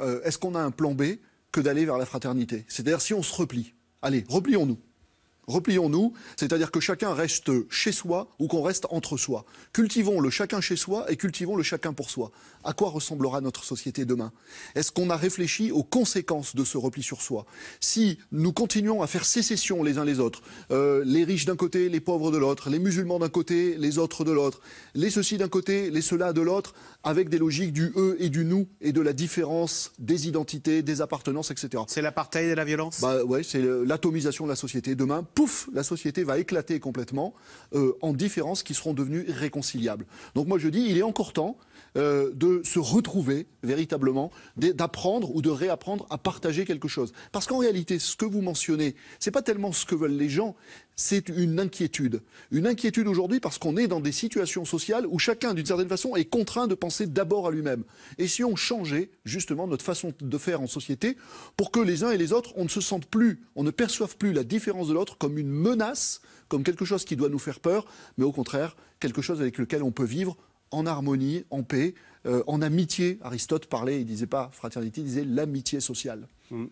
Euh, est-ce qu'on a un plan B que d'aller vers la fraternité C'est-à-dire si on se replie. Allez, replions-nous replions-nous, c'est-à-dire que chacun reste chez soi ou qu'on reste entre soi. Cultivons le chacun chez soi et cultivons le chacun pour soi. À quoi ressemblera notre société demain Est-ce qu'on a réfléchi aux conséquences de ce repli sur soi Si nous continuons à faire sécession les uns les autres, euh, les riches d'un côté, les pauvres de l'autre, les musulmans d'un côté, les autres de l'autre, les ceux-ci d'un côté, les cela de l'autre, avec des logiques du eux et du nous et de la différence des identités, des appartenances, etc. C'est l'apartheid et la violence Bah ouais, c'est l'atomisation de la société demain pouf, la société va éclater complètement euh, en différences qui seront devenues irréconciliables. Donc moi je dis, il est encore temps euh, de se retrouver véritablement, d'apprendre ou de réapprendre à partager quelque chose. Parce qu'en réalité, ce que vous mentionnez, c'est pas tellement ce que veulent les gens, c'est une inquiétude. Une inquiétude aujourd'hui parce qu'on est dans des situations sociales où chacun, d'une certaine façon, est contraint de penser d'abord à lui-même. Et si on changeait justement notre façon de faire en société pour que les uns et les autres, on ne se sente plus, on ne perçoive plus la différence de l'autre comme comme une menace, comme quelque chose qui doit nous faire peur, mais au contraire, quelque chose avec lequel on peut vivre en harmonie, en paix, euh, en amitié. Aristote parlait, il disait pas fraternité, il disait l'amitié sociale. Mm.